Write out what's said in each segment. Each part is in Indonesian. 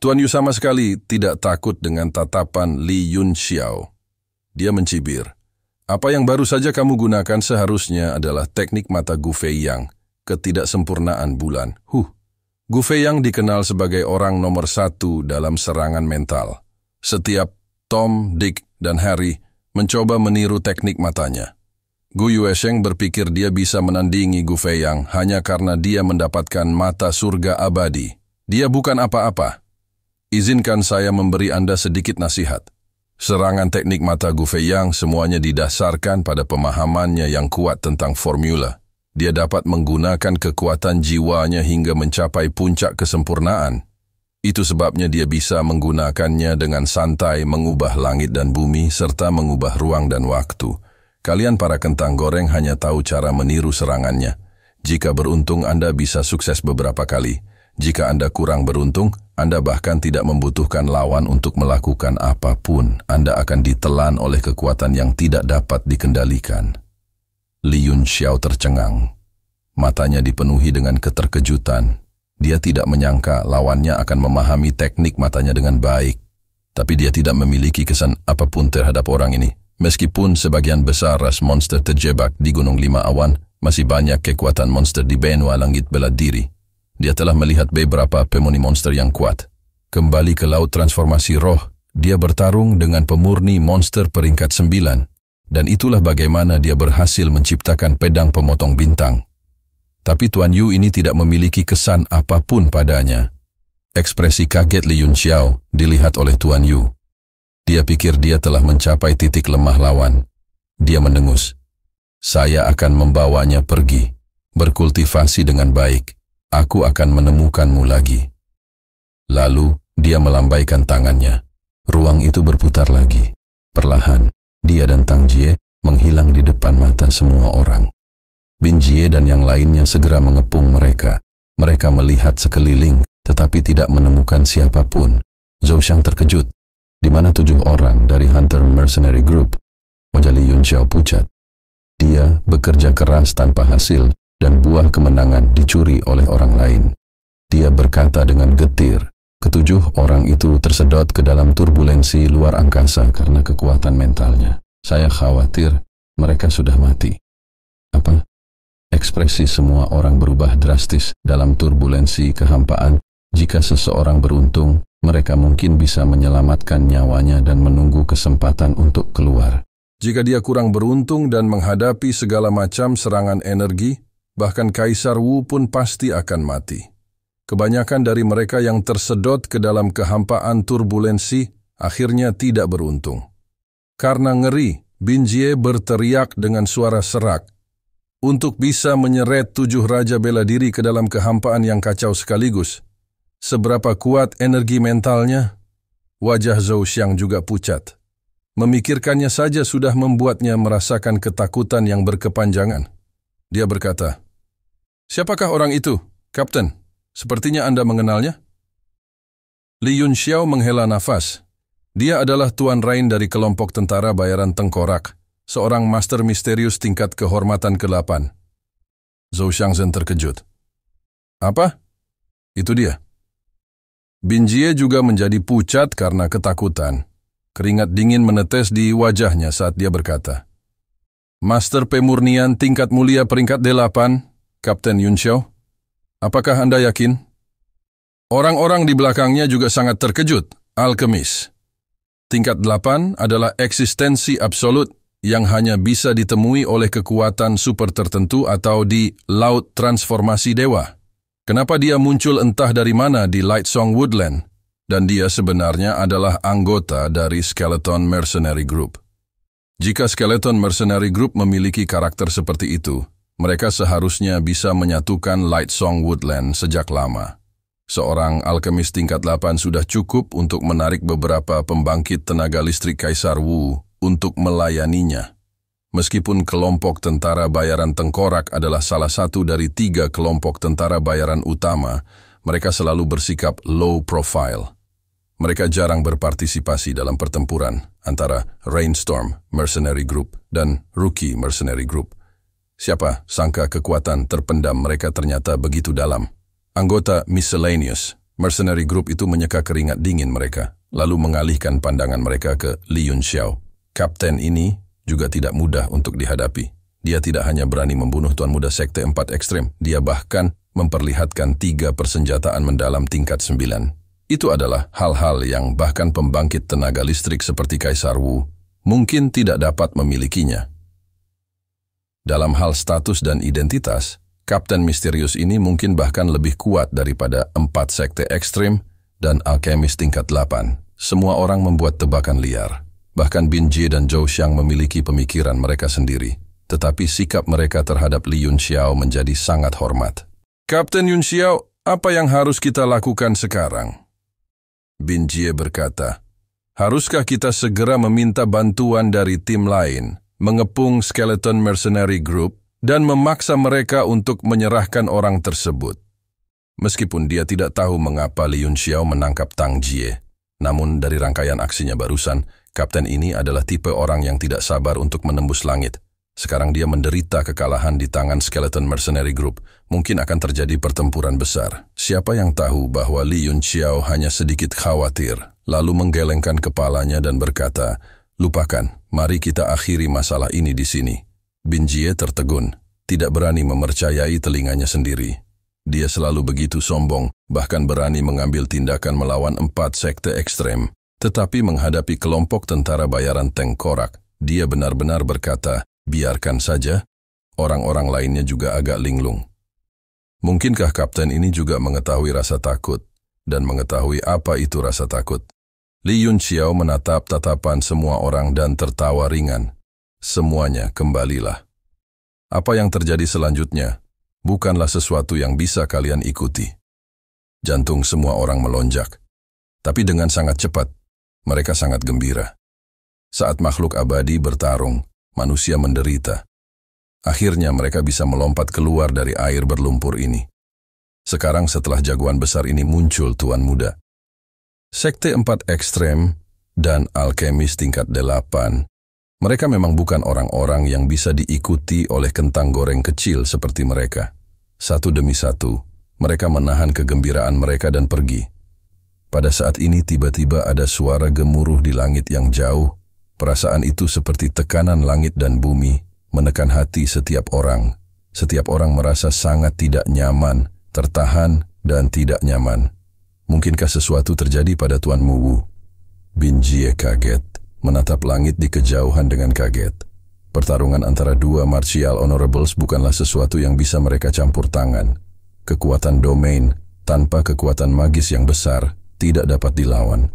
Tuan Yu sama sekali tidak takut dengan tatapan Li Yun Xiao. Dia mencibir. Apa yang baru saja kamu gunakan seharusnya adalah teknik mata Gu Fei Yang, ketidaksempurnaan bulan. Huh. Gu Fei Yang dikenal sebagai orang nomor satu dalam serangan mental. Setiap Tom, Dick, dan Harry mencoba meniru teknik matanya. Gu Yuesheng berpikir dia bisa menandingi Gu Fei Yang hanya karena dia mendapatkan mata surga abadi. Dia bukan apa-apa, Izinkan saya memberi Anda sedikit nasihat. Serangan teknik mata Yang semuanya didasarkan pada pemahamannya yang kuat tentang formula. Dia dapat menggunakan kekuatan jiwanya hingga mencapai puncak kesempurnaan. Itu sebabnya dia bisa menggunakannya dengan santai mengubah langit dan bumi serta mengubah ruang dan waktu. Kalian para kentang goreng hanya tahu cara meniru serangannya. Jika beruntung Anda bisa sukses beberapa kali, jika Anda kurang beruntung, Anda bahkan tidak membutuhkan lawan untuk melakukan apapun. Anda akan ditelan oleh kekuatan yang tidak dapat dikendalikan. Yun Xiao tercengang. Matanya dipenuhi dengan keterkejutan. Dia tidak menyangka lawannya akan memahami teknik matanya dengan baik. Tapi dia tidak memiliki kesan apapun terhadap orang ini. Meskipun sebagian besar ras monster terjebak di Gunung Lima Awan, masih banyak kekuatan monster di benua langit bela diri. Dia telah melihat beberapa pemoni monster yang kuat. Kembali ke laut transformasi roh, dia bertarung dengan pemurni monster peringkat sembilan. Dan itulah bagaimana dia berhasil menciptakan pedang pemotong bintang. Tapi Tuan Yu ini tidak memiliki kesan apapun padanya. Ekspresi kaget Li Yun Xiao dilihat oleh Tuan Yu. Dia pikir dia telah mencapai titik lemah lawan. Dia mendengus. Saya akan membawanya pergi, berkultivasi dengan baik Aku akan menemukanmu lagi. Lalu, dia melambaikan tangannya. Ruang itu berputar lagi. Perlahan, dia dan Tang Jie menghilang di depan mata semua orang. Bin Jie dan yang lainnya segera mengepung mereka. Mereka melihat sekeliling, tetapi tidak menemukan siapapun. Zhou Shang terkejut, di mana tujuh orang dari Hunter Mercenary Group, Mojali Yun Xiao pucat. Dia bekerja keras tanpa hasil dan buah kemenangan dicuri oleh orang lain. Dia berkata dengan getir, ketujuh orang itu tersedot ke dalam turbulensi luar angkasa karena kekuatan mentalnya. Saya khawatir mereka sudah mati. Apa? Ekspresi semua orang berubah drastis dalam turbulensi kehampaan. Jika seseorang beruntung, mereka mungkin bisa menyelamatkan nyawanya dan menunggu kesempatan untuk keluar. Jika dia kurang beruntung dan menghadapi segala macam serangan energi, bahkan Kaisar Wu pun pasti akan mati. Kebanyakan dari mereka yang tersedot ke dalam kehampaan turbulensi akhirnya tidak beruntung. Karena ngeri, Binjie berteriak dengan suara serak untuk bisa menyeret tujuh raja bela diri ke dalam kehampaan yang kacau sekaligus. Seberapa kuat energi mentalnya? Wajah Zhou Xiang juga pucat. Memikirkannya saja sudah membuatnya merasakan ketakutan yang berkepanjangan. Dia berkata, Siapakah orang itu, Kapten? Sepertinya Anda mengenalnya? Li Yun Xiao menghela nafas. Dia adalah Tuan Rain dari kelompok tentara bayaran Tengkorak, seorang master misterius tingkat kehormatan ke-8. Zhou Shangzhen terkejut. Apa? Itu dia. Bin Jie juga menjadi pucat karena ketakutan. Keringat dingin menetes di wajahnya saat dia berkata, Master Pemurnian tingkat mulia peringkat delapan. Kapten Yun Xiao. Apakah Anda yakin? Orang-orang di belakangnya juga sangat terkejut, alkemis. Tingkat delapan adalah eksistensi absolut yang hanya bisa ditemui oleh kekuatan super tertentu atau di Laut Transformasi Dewa. Kenapa dia muncul entah dari mana di Light Song Woodland? Dan dia sebenarnya adalah anggota dari Skeleton Mercenary Group. Jika Skeleton Mercenary Group memiliki karakter seperti itu, mereka seharusnya bisa menyatukan Light Song Woodland sejak lama. Seorang alkemis tingkat 8 sudah cukup untuk menarik beberapa pembangkit tenaga listrik Kaisar Wu untuk melayaninya. Meskipun kelompok tentara bayaran tengkorak adalah salah satu dari tiga kelompok tentara bayaran utama, mereka selalu bersikap low profile. Mereka jarang berpartisipasi dalam pertempuran antara Rainstorm Mercenary Group dan Rookie Mercenary Group. Siapa sangka kekuatan terpendam mereka ternyata begitu dalam. Anggota miscellaneous, mercenary group itu menyeka keringat dingin mereka, lalu mengalihkan pandangan mereka ke Li Yunxiao. Kapten ini juga tidak mudah untuk dihadapi. Dia tidak hanya berani membunuh tuan muda sekte empat ekstrem, dia bahkan memperlihatkan tiga persenjataan mendalam tingkat sembilan. Itu adalah hal-hal yang bahkan pembangkit tenaga listrik seperti Kaisar Wu mungkin tidak dapat memilikinya. Dalam hal status dan identitas, Kapten Misterius ini mungkin bahkan lebih kuat daripada empat sekte ekstrim dan alkemis tingkat 8. Semua orang membuat tebakan liar. Bahkan Jie dan Zhou Xiang memiliki pemikiran mereka sendiri. Tetapi sikap mereka terhadap Li Yun Xiao menjadi sangat hormat. Kapten Yun Xiao, apa yang harus kita lakukan sekarang? Bin Jie berkata, Haruskah kita segera meminta bantuan dari tim lain? mengepung skeleton mercenary group, dan memaksa mereka untuk menyerahkan orang tersebut. Meskipun dia tidak tahu mengapa Liun Xiao menangkap Tang Jie, namun dari rangkaian aksinya barusan, kapten ini adalah tipe orang yang tidak sabar untuk menembus langit. Sekarang dia menderita kekalahan di tangan skeleton mercenary group. Mungkin akan terjadi pertempuran besar. Siapa yang tahu bahwa Li Yun Xiao hanya sedikit khawatir, lalu menggelengkan kepalanya dan berkata, Lupakan, mari kita akhiri masalah ini di sini. Binjie tertegun, tidak berani memercayai telinganya sendiri. Dia selalu begitu sombong, bahkan berani mengambil tindakan melawan empat sekte ekstrem. Tetapi menghadapi kelompok tentara bayaran tengkorak, dia benar-benar berkata, biarkan saja, orang-orang lainnya juga agak linglung. Mungkinkah kapten ini juga mengetahui rasa takut dan mengetahui apa itu rasa takut? Li Yunxiao menatap tatapan semua orang dan tertawa ringan. Semuanya kembalilah. Apa yang terjadi selanjutnya bukanlah sesuatu yang bisa kalian ikuti. Jantung semua orang melonjak. Tapi dengan sangat cepat, mereka sangat gembira. Saat makhluk abadi bertarung, manusia menderita. Akhirnya mereka bisa melompat keluar dari air berlumpur ini. Sekarang setelah jagoan besar ini muncul Tuan Muda, Sekte empat ekstrem dan alkemis tingkat delapan. Mereka memang bukan orang-orang yang bisa diikuti oleh kentang goreng kecil seperti mereka. Satu demi satu, mereka menahan kegembiraan mereka dan pergi. Pada saat ini tiba-tiba ada suara gemuruh di langit yang jauh. Perasaan itu seperti tekanan langit dan bumi, menekan hati setiap orang. Setiap orang merasa sangat tidak nyaman, tertahan, dan tidak nyaman. Mungkinkah sesuatu terjadi pada Tuan Mu Muwu? Binjie kaget, menatap langit di kejauhan dengan kaget. Pertarungan antara dua martial honorables bukanlah sesuatu yang bisa mereka campur tangan. Kekuatan domain, tanpa kekuatan magis yang besar, tidak dapat dilawan.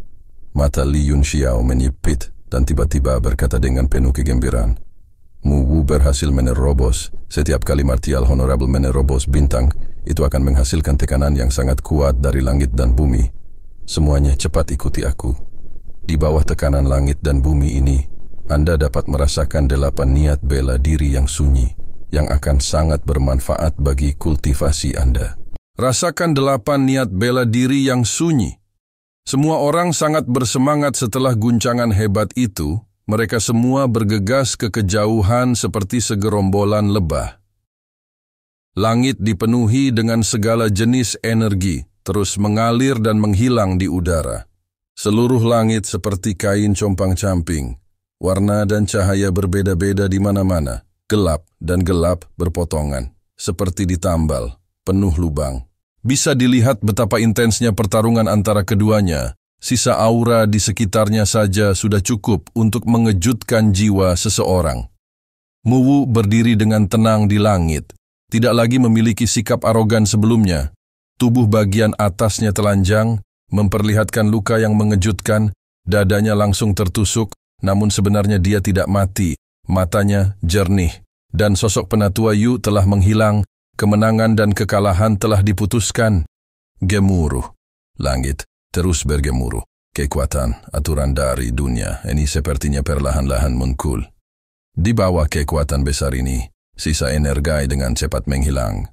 Mata Li Yun Xiao menyipit dan tiba-tiba berkata dengan penuh kegembiraan. Mu Wu berhasil menerobos. Setiap kali martial honorable menerobos bintang, itu akan menghasilkan tekanan yang sangat kuat dari langit dan bumi. Semuanya cepat ikuti aku. Di bawah tekanan langit dan bumi ini, Anda dapat merasakan delapan niat bela diri yang sunyi, yang akan sangat bermanfaat bagi kultivasi Anda. Rasakan delapan niat bela diri yang sunyi. Semua orang sangat bersemangat setelah guncangan hebat itu, mereka semua bergegas ke kejauhan seperti segerombolan lebah. Langit dipenuhi dengan segala jenis energi, terus mengalir dan menghilang di udara. Seluruh langit seperti kain compang-camping. Warna dan cahaya berbeda-beda di mana-mana, gelap dan gelap berpotongan, seperti ditambal, penuh lubang. Bisa dilihat betapa intensnya pertarungan antara keduanya. Sisa aura di sekitarnya saja sudah cukup untuk mengejutkan jiwa seseorang. Muwu berdiri dengan tenang di langit, tidak lagi memiliki sikap arogan sebelumnya. Tubuh bagian atasnya telanjang, memperlihatkan luka yang mengejutkan, dadanya langsung tertusuk, namun sebenarnya dia tidak mati, matanya jernih. Dan sosok penatua Yu telah menghilang, kemenangan dan kekalahan telah diputuskan. Gemuruh. Langit terus bergemuruh. Kekuatan, aturan dari dunia, ini sepertinya perlahan-lahan muncul. Di bawah kekuatan besar ini, Sisa energi dengan cepat menghilang.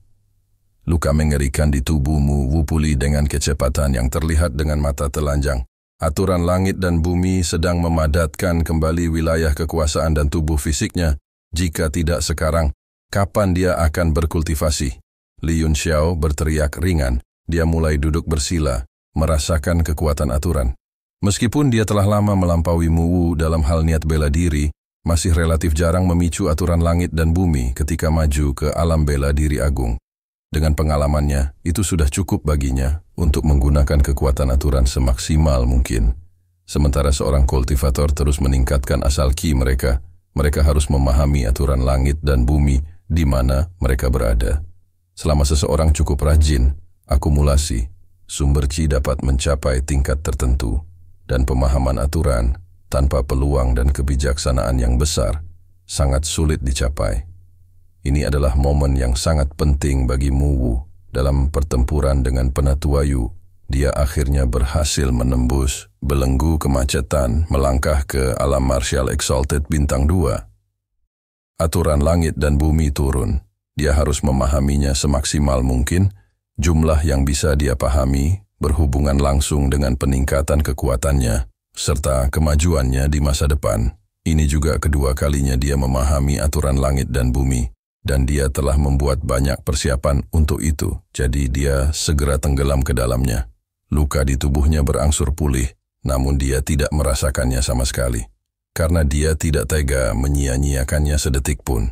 Luka mengerikan di tubuhmu wupuli dengan kecepatan yang terlihat dengan mata telanjang. Aturan langit dan bumi sedang memadatkan kembali wilayah kekuasaan dan tubuh fisiknya. Jika tidak sekarang, kapan dia akan berkultivasi? Li Yun Xiao berteriak ringan. Dia mulai duduk bersila, merasakan kekuatan aturan. Meskipun dia telah lama melampaui Mu Wu dalam hal niat bela diri, masih relatif jarang memicu aturan langit dan bumi ketika maju ke alam bela diri agung. Dengan pengalamannya, itu sudah cukup baginya untuk menggunakan kekuatan aturan semaksimal mungkin. Sementara seorang kultivator terus meningkatkan asal ki mereka, mereka harus memahami aturan langit dan bumi di mana mereka berada. Selama seseorang cukup rajin, akumulasi, sumber ci dapat mencapai tingkat tertentu, dan pemahaman aturan tanpa peluang dan kebijaksanaan yang besar, sangat sulit dicapai. Ini adalah momen yang sangat penting bagi Muwu dalam pertempuran dengan Yu. Dia akhirnya berhasil menembus belenggu kemacetan melangkah ke alam martial exalted bintang Dua. Aturan langit dan bumi turun. Dia harus memahaminya semaksimal mungkin. Jumlah yang bisa dia pahami berhubungan langsung dengan peningkatan kekuatannya serta kemajuannya di masa depan. Ini juga kedua kalinya dia memahami aturan langit dan bumi, dan dia telah membuat banyak persiapan untuk itu, jadi dia segera tenggelam ke dalamnya. Luka di tubuhnya berangsur pulih, namun dia tidak merasakannya sama sekali, karena dia tidak tega menyia-nyiakannya sedetik pun.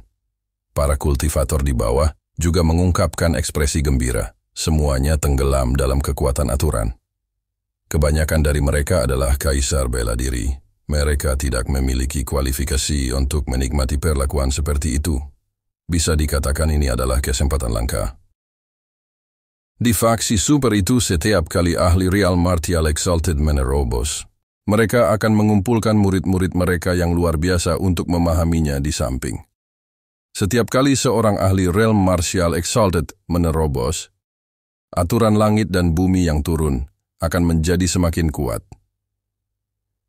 Para kultivator di bawah juga mengungkapkan ekspresi gembira, semuanya tenggelam dalam kekuatan aturan. Kebanyakan dari mereka adalah kaisar bela diri. Mereka tidak memiliki kualifikasi untuk menikmati perlakuan seperti itu. Bisa dikatakan ini adalah kesempatan langka. Di faksi super itu setiap kali ahli Real Martial Exalted menerobos, mereka akan mengumpulkan murid-murid mereka yang luar biasa untuk memahaminya di samping. Setiap kali seorang ahli real martial exalted menerobos, aturan langit dan bumi yang turun, akan menjadi semakin kuat.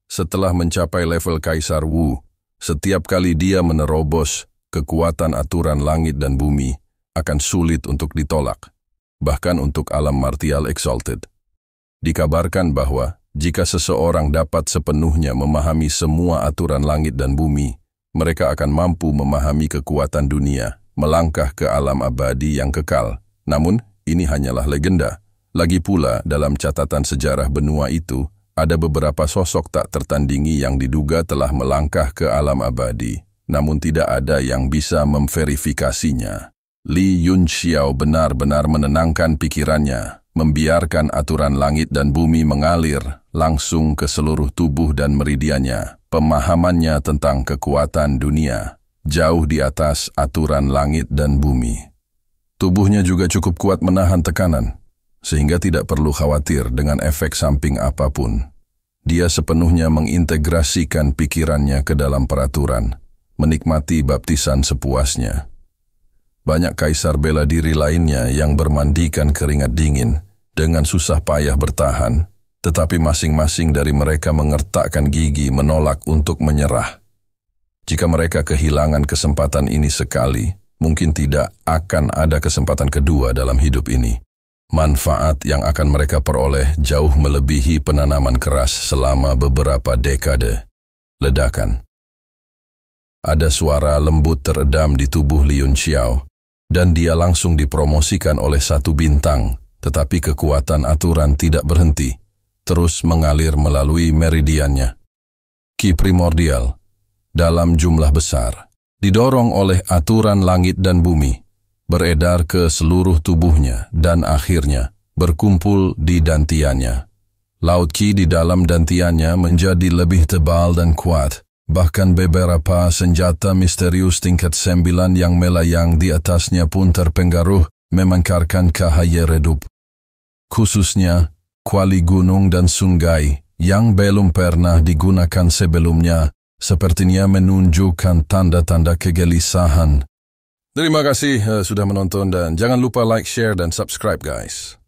Setelah mencapai level Kaisar Wu, setiap kali dia menerobos kekuatan aturan langit dan bumi, akan sulit untuk ditolak, bahkan untuk alam martial exalted. Dikabarkan bahwa jika seseorang dapat sepenuhnya memahami semua aturan langit dan bumi, mereka akan mampu memahami kekuatan dunia, melangkah ke alam abadi yang kekal. Namun, ini hanyalah legenda. Lagi pula, dalam catatan sejarah benua itu, ada beberapa sosok tak tertandingi yang diduga telah melangkah ke alam abadi, namun tidak ada yang bisa memverifikasinya. Li Yun Xiao benar-benar menenangkan pikirannya, membiarkan aturan langit dan bumi mengalir langsung ke seluruh tubuh dan meridiannya. Pemahamannya tentang kekuatan dunia jauh di atas aturan langit dan bumi. Tubuhnya juga cukup kuat menahan tekanan, sehingga tidak perlu khawatir dengan efek samping apapun. Dia sepenuhnya mengintegrasikan pikirannya ke dalam peraturan, menikmati baptisan sepuasnya. Banyak kaisar bela diri lainnya yang bermandikan keringat dingin dengan susah payah bertahan, tetapi masing-masing dari mereka mengertakkan gigi menolak untuk menyerah. Jika mereka kehilangan kesempatan ini sekali, mungkin tidak akan ada kesempatan kedua dalam hidup ini manfaat yang akan mereka peroleh jauh melebihi penanaman keras selama beberapa dekade. Ledakan. Ada suara lembut teredam di tubuh Liun Xiao, dan dia langsung dipromosikan oleh satu bintang, tetapi kekuatan aturan tidak berhenti, terus mengalir melalui meridiannya. Ki primordial, dalam jumlah besar, didorong oleh aturan langit dan bumi, beredar ke seluruh tubuhnya dan akhirnya berkumpul di dantiannya. Laut Qi di dalam dantiannya menjadi lebih tebal dan kuat, bahkan beberapa senjata misterius tingkat sembilan yang melayang di atasnya pun terpengaruh memengkarkan cahaya redup. Khususnya, kuali gunung dan sungai yang belum pernah digunakan sebelumnya sepertinya menunjukkan tanda-tanda kegelisahan Terima kasih uh, sudah menonton dan jangan lupa like, share, dan subscribe guys.